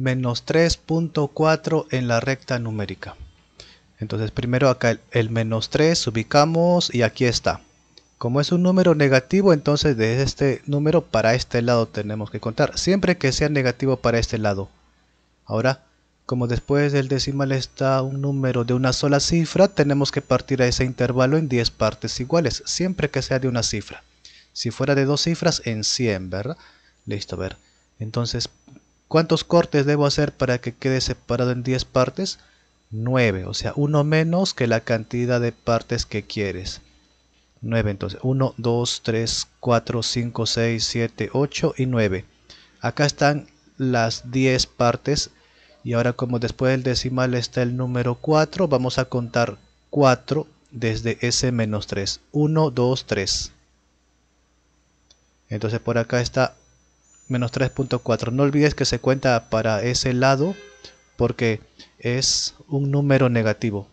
menos 3.4 en la recta numérica. Entonces primero acá el, menos 3 ubicamos y aquí está. Como es un número negativo, entonces de este número para este lado tenemos que contar. Siempre que sea negativo para este lado. Ahora, como después del decimal está un número de una sola cifra, tenemos que partir a ese intervalo en 10 partes iguales, siempre que sea de una cifra. Si fuera de dos cifras, en 100, ¿verdad? Listo, a ver. Entonces, ¿Cuántos cortes debo hacer para que quede separado en 10 partes? 9, o sea, uno menos que la cantidad de partes que quieres. 9 entonces, 1, 2, 3, 4, 5, 6, 7, 8 y 9. Acá están las 10 partes y ahora como después del decimal está el número 4, vamos a contar 4 desde ese menos 3. 1, 2, 3. Entonces por acá está menos 3.4. No olvides que se cuenta para ese lado porque es un número negativo.